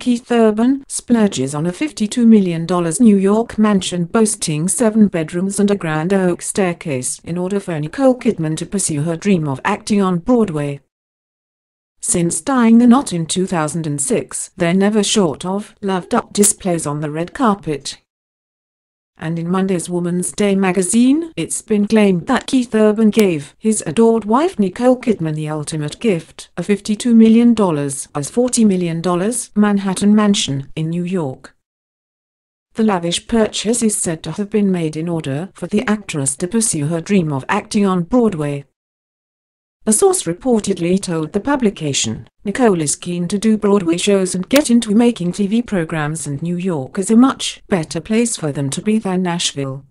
Keith Urban splurges on a $52 million New York mansion boasting seven bedrooms and a grand oak staircase in order for Nicole Kidman to pursue her dream of acting on Broadway. Since tying the knot in 2006, they're never short of loved-up displays on the red carpet and in Monday's Woman's Day magazine, it's been claimed that Keith Urban gave his adored wife Nicole Kidman the ultimate gift, a $52 million as $40 million Manhattan mansion in New York. The lavish purchase is said to have been made in order for the actress to pursue her dream of acting on Broadway. A source reportedly told the publication, Nicole is keen to do Broadway shows and get into making TV programs and New York is a much better place for them to be than Nashville.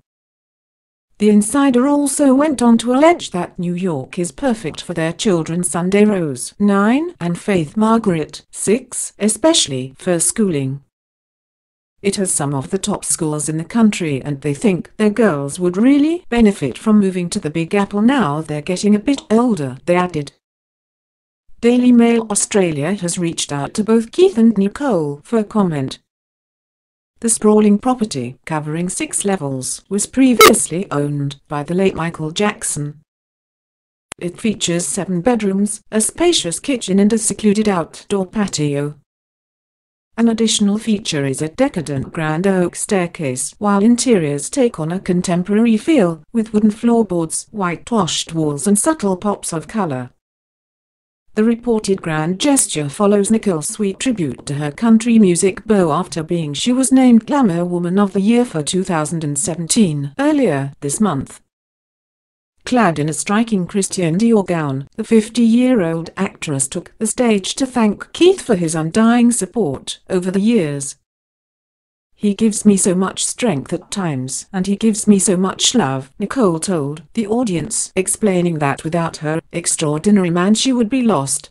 The insider also went on to allege that New York is perfect for their children Sunday Rose 9 and Faith Margaret 6, especially for schooling. It has some of the top schools in the country and they think their girls would really benefit from moving to the Big Apple now they're getting a bit older, they added. Daily Mail Australia has reached out to both Keith and Nicole for a comment. The sprawling property, covering six levels, was previously owned by the late Michael Jackson. It features seven bedrooms, a spacious kitchen and a secluded outdoor patio. An additional feature is a decadent grand oak staircase, while interiors take on a contemporary feel, with wooden floorboards, whitewashed walls and subtle pops of color. The reported grand gesture follows Nicole's sweet tribute to her country music beau after being she was named Glamour Woman of the Year for 2017 earlier this month. Clad in a striking Christian Dior gown, the 50-year-old actress took the stage to thank Keith for his undying support over the years. He gives me so much strength at times, and he gives me so much love, Nicole told the audience, explaining that without her extraordinary man she would be lost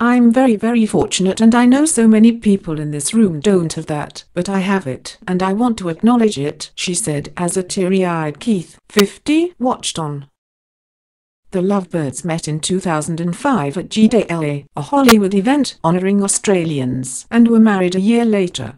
I'm very very fortunate and I know so many people in this room don't have that, but I have it and I want to acknowledge it, she said as a teary-eyed Keith, 50, watched on. The Lovebirds met in 2005 at GDLA, a Hollywood event honoring Australians, and were married a year later.